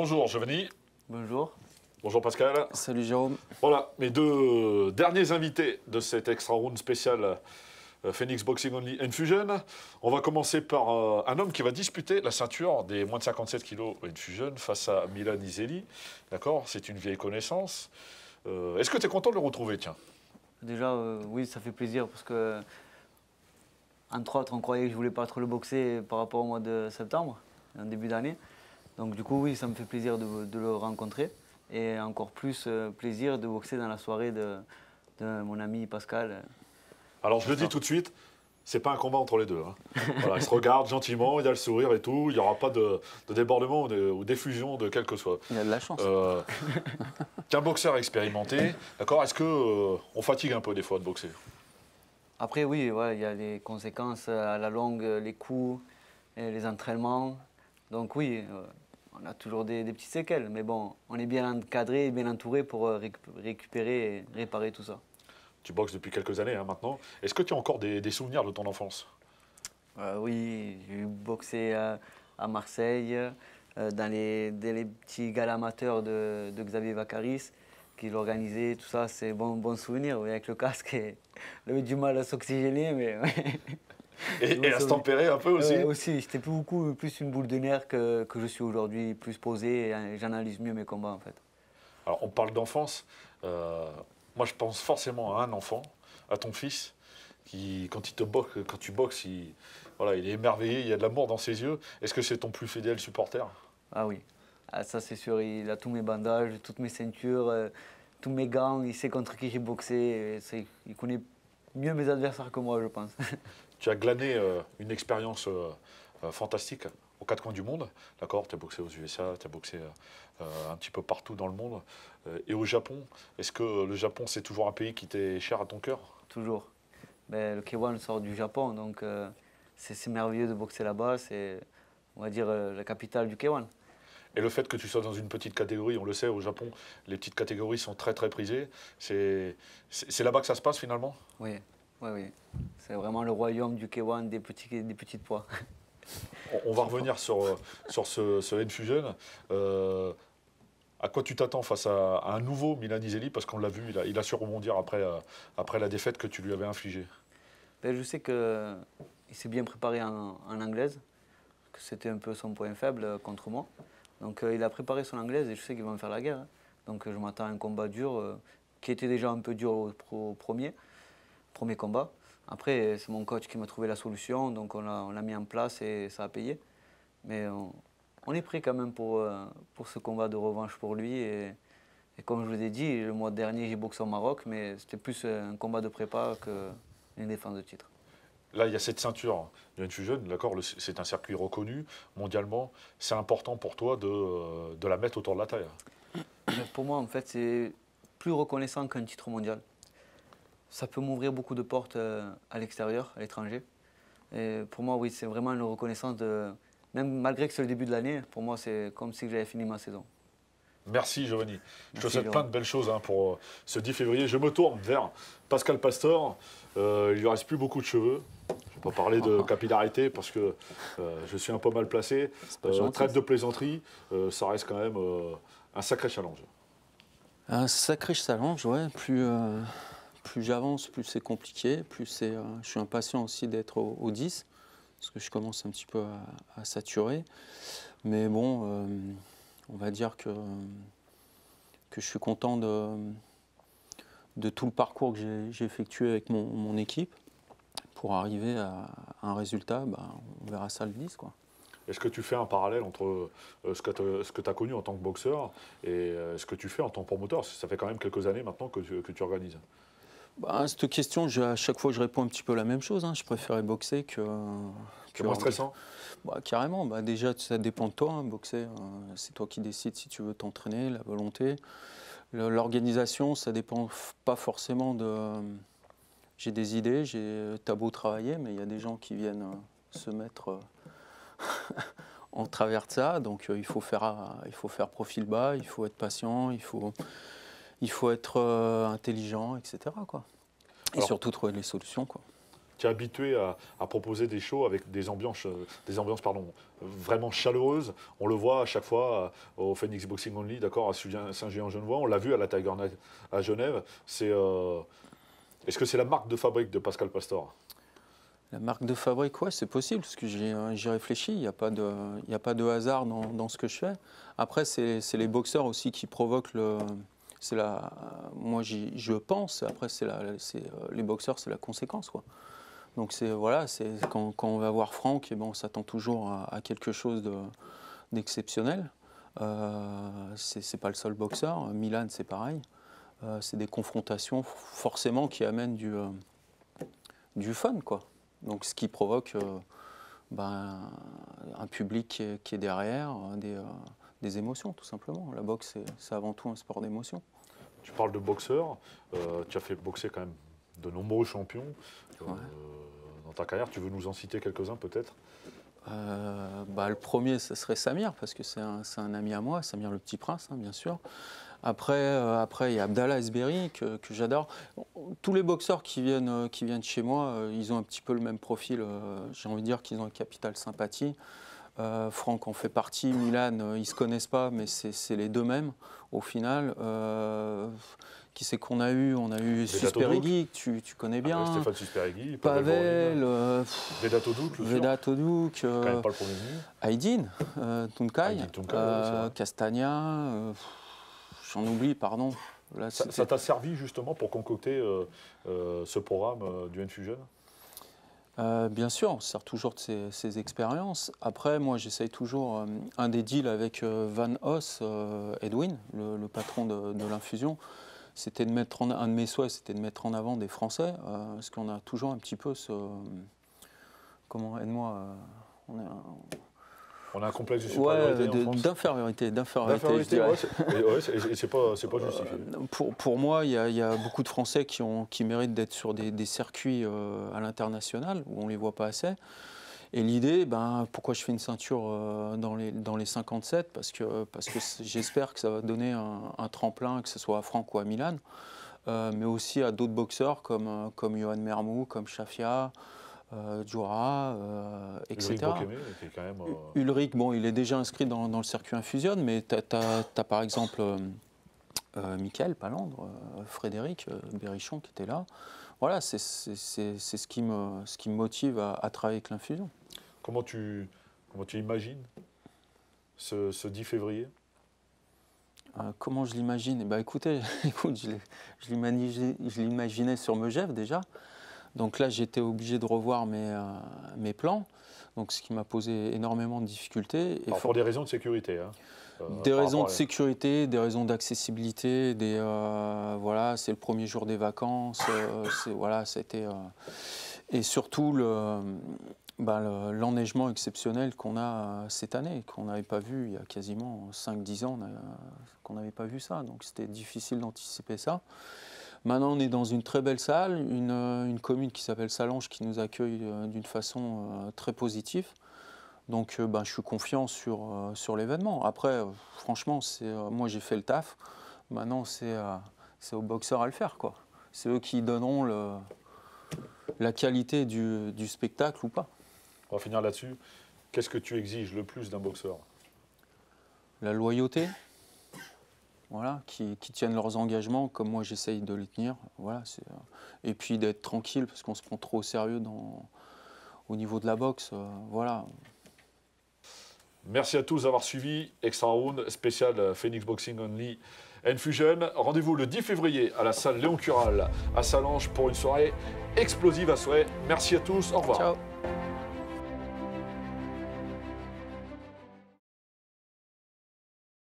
Bonjour Giovanni. Bonjour. Bonjour Pascal. Salut Jérôme. Voilà, mes deux derniers invités de cette extra round spécial euh, Phoenix Boxing Only Infusion. On va commencer par euh, un homme qui va disputer la ceinture des moins de 57 kg Infusion face à Milan Iseli. D'accord C'est une vieille connaissance. Euh, est-ce que tu es content de le retrouver Tiens. Déjà, oui, ça fait plaisir parce que, entre autres, on croyait que je voulais pas trop le boxer par rapport au mois de septembre, en début d'année. Donc du coup, oui, ça me fait plaisir de, le rencontrer et encore plus euh, plaisir de boxer dans la soirée de, mon ami Pascal. Alors je le dis tout de suite, c'est pas un combat entre les deux. Hein. se regarde gentiment, il a le sourire et tout, il n'y aura pas de, débordement ou, d'effusion de quel que soit. Il y a de la chance. Euh, qu'un boxeur expérimenté, d'accord, est-ce qu'on euh, fatigue un peu des fois de boxer Après oui, il y a les conséquences à la longue, les coups, les entraînements. Donc oui on a toujours des, des, petites séquelles, mais bon, on est bien encadré bien entouré pour euh, récupérer et réparer tout ça. Tu boxes depuis quelques années hein, maintenant. Est-ce que tu as encore des, souvenirs de ton enfance euh, Oui, j'ai boxé à, Marseille, euh, dans, les, petits galas amateurs de, Xavier Vacaris qui l'organisait, tout ça, c'est bon, bon souvenir, avec le casque, et, du mal à s'oxygéner, mais... Et, à se tempérer un peu aussi. aussi, j'étais beaucoup plus une boule de nerf que, que je suis aujourd'hui, plus posé, j'analyse mieux mes combats en fait. Alors on parle d'enfance, euh, moi je pense forcément à un enfant, à ton fils, qui quand, il te boxe, quand tu boxes, il, voilà, il est émerveillé, il y a de l'amour dans ses yeux. Est-ce que c'est ton plus fidèle supporter Ah oui, ah, ça c'est sûr, il a tous mes bandages, toutes mes ceintures, euh, tous mes gants, il sait contre qui j'ai boxé, il connaît mieux mes adversaires que moi je pense. tu as glané euh, une expérience euh, euh, fantastique aux quatre coins du monde, d'accord Tu as boxé aux USA, tu as boxé un petit peu partout dans le monde. et au Japon, est-ce que le Japon, c'est toujours un pays qui t'est cher à ton cœur Toujours. Mais le K1 sort du Japon, donc c'est merveilleux de boxer là-bas. C'est, on va dire, la capitale du K1. Et le fait que tu sois dans une petite catégorie, on le sait, au Japon, les petites catégories sont très très prisées. C'est là-bas que ça se passe finalement Oui, oui, oui. C'est vraiment le royaume du Kewan des, petits, des petites pois. On, va revenir sur, euh, ce, ce N-Fusion. Euh, à quoi tu t'attends face à, un nouveau Milan Parce qu'on l'a vu, il a, su rebondir euh, après, la défaite que tu lui avais infligée. Ben, je sais qu'il s'est bien préparé en, en anglaise, que c'était un peu son point faible contre moi. Donc il a préparé son anglaise et je sais qu'il va me faire la guerre. Hein. Donc je m'attends à un combat dur, qui était déjà un peu dur au premier, premier combat. Après, c'est mon coach qui m'a trouvé la solution, donc on l'a mis en place et ça a payé. Mais on, est prêt quand même pour, euh, pour ce combat de revanche pour lui. Et, comme je vous ai dit, le mois dernier, j'ai boxé au Maroc, mais c'était plus euh, un combat de prépa qu'une défense de titre. Là, il y a cette ceinture suis hein. jeune, d'accord C'est un circuit reconnu mondialement. C'est important pour toi de, euh, la mettre autour de la taille hein. Pour moi, en fait, c'est plus reconnaissant qu'un titre mondial ça peut m'ouvrir beaucoup de portes euh, à l'extérieur, à l'étranger. Et pour moi, oui, c'est vraiment une reconnaissance de. Même malgré que c'est le début de l'année, pour moi, c'est comme si j'avais fini ma saison. Merci Giovanni. je te souhaite plein de belles choses hein, pour euh, ce 10 février. Je me tourne vers Pascal Pastor. Euh, il ne lui reste plus beaucoup de cheveux. Je ne vais pas parler de ah. capillarité parce que je suis un peu mal placé. traite de plaisanterie, ça reste quand même un sacré challenge. Un sacré challenge, ouais. Plus, plus j'avance, plus c'est compliqué, plus c'est. Euh, je suis impatient aussi d'être au, 10, parce que je commence un petit peu à, saturer. Mais bon, euh, on va dire que, que je suis content de, de tout le parcours que j'ai effectué avec mon, mon, équipe pour arriver à, un résultat. Bah, on verra ça le 10. Quoi. Est-ce que tu fais un parallèle entre euh, ce que tu as connu en tant que boxeur et ce que tu fais en tant que promoteur Ça fait quand même quelques années maintenant que que tu organises. Bah, cette question, à chaque fois, je réponds un petit peu la même chose. Hein. Je préférais boxer que. que moins stressant bah, Carrément. Bah, déjà, ça dépend de toi. Hein, boxer, euh, c'est toi qui décides si tu veux t'entraîner, la volonté. L'organisation, ça dépend pas forcément de. J'ai des idées, t'as beau travailler, mais il y a des gens qui viennent euh, se mettre euh, en travers de ça. Donc il, faut faire, il faut faire profil bas, il faut être patient, il faut il faut être euh, intelligent, etc. Et surtout trouver des solutions. Tu es habitué à, proposer des shows avec des ambiances, euh, des ambiances pardon, vraiment chaleureuses. On le voit à chaque fois euh, au Phoenix Boxing Only, d'accord, à Saint-Géant-Genevois. On l'a vu à la Tiger Night à Genève. est-ce que c'est la marque de fabrique de Pascal Pastor la marque de fabrique, ouais, c'est possible, parce que j'y réfléchis. Il n'y a, pas de, hasard dans, ce que je fais. Après, c'est les boxeurs aussi qui provoquent le, c'est la, moi je pense, après c'est euh, les boxeurs, c'est la conséquence quoi. Donc c'est voilà, c'est quand, on va voir Franck, et eh ben, on s'attend toujours à, quelque chose d'exceptionnel. euh, c'est pas le seul boxeur. Milan, c'est pareil. Euh, c'est des confrontations forcément qui amènent du, euh, du fun, quoi. Donc ce qui provoque ben, un public qui est, qui est derrière, des, des émotions, tout simplement. La boxe, c'est avant tout un sport d'émotion. Tu parles de boxeurs. Euh, tu as fait boxer quand même de nombreux champions euh, dans ta carrière. Tu veux nous en citer quelques-uns peut-être euh, bah, Le premier, ce serait Samir, parce que c'est un, ami à moi, Samir le Petit Prince, hein, bien sûr. Après, après, il y a Abdallah Esberi, que, j'adore. Tous les boxeurs qui viennent, qui viennent chez moi, ils ont un petit peu le même profil. J'ai envie de dire qu'ils ont un capital sympathie. Euh, Franck en fait partie, Milan, euh, ils ne se connaissent pas, mais c'est les deux mêmes au final. Euh, qui c'est qu'on a eu On a eu Susperigui, tu, tu connais ah bien. Stéphane Susperigui, Pavel, Vedat Aydin, Tunkai, Castagna, j'en oublie, pardon. ça t'a servi justement pour concocter ce programme du N-Fusion euh, bien sûr, on se sert toujours de ces, expériences. Après, moi, j'essaye toujours euh, un des deals avec euh, Van Hoss, Edwin, le, patron de, l'infusion. C'était de mettre en, un de mes souhaits, c'était de mettre en avant des Français, parce qu'on a toujours un petit peu ce comment aide-moi, on est on a un complexe de supériorité D'infériorité, d'infériorité. et, c'est pas, justifié. Euh, pour, pour moi, il y, y, a beaucoup de Français qui, ont, qui méritent d'être sur des, circuits euh, à l'international où on les voit pas assez. Et l'idée, ben, pourquoi je fais une ceinture euh, dans, les, dans les 57 Parce que, parce que j'espère que ça va donner un, tremplin, que ce soit à Franck ou à Milan, mais aussi à d'autres boxeurs comme, comme Johan Mermou, comme Shafia, euh, euh etc. Euh, Ulrich, bon, il est déjà inscrit dans, le circuit Infusion, mais tu as, par exemple euh, Michael Palandre, Frédéric Berrichon qui était là. Voilà, c'est ce, qui me, ce qui me motive à, travailler avec l'infusion. Comment tu, tu imagines ce, ce 10 février comment je l'imagine Et eh ben, Écoutez, je l'imaginais sur Megève déjà. Donc là, j'étais obligé de revoir euh, mes, plans, donc ce qui m'a posé énormément de difficultés. Et pour des raisons de sécurité hein, euh, Des raisons de sécurité, des raisons d'accessibilité, des euh, voilà, c'est le premier jour des vacances, voilà, c'était et surtout bah, l'enneigement exceptionnel qu'on a cette année, qu'on n'avait pas vu il y a quasiment 5-10 ans, qu'on n'avait pas vu ça, donc c'était difficile d'anticiper ça. Maintenant, on est dans une très belle salle, une, euh, commune qui s'appelle Salange qui nous accueille euh, d'une façon euh, très positive. Donc, ben, je suis confiant sur, sur l'événement. Après, franchement, moi, j'ai fait le taf. Maintenant, c'est aux boxeurs à le faire. C'est eux qui donneront la qualité du, du spectacle ou pas. On va finir là-dessus. Qu'est-ce que tu exiges le plus d'un boxeur La loyauté qui, tiennent leurs engagements comme moi j'essaye de les tenir. Voilà, euh, et puis d'être tranquille parce qu'on se prend trop au sérieux au niveau de la boxe. Euh, voilà. Merci à tous d'avoir suivi Extra Round spécial euh, Phoenix Boxing Only. Fusion, rendez-vous le 10 février à la salle Léon Cural à Salange pour une soirée explosive à souhait. Merci à tous, au revoir.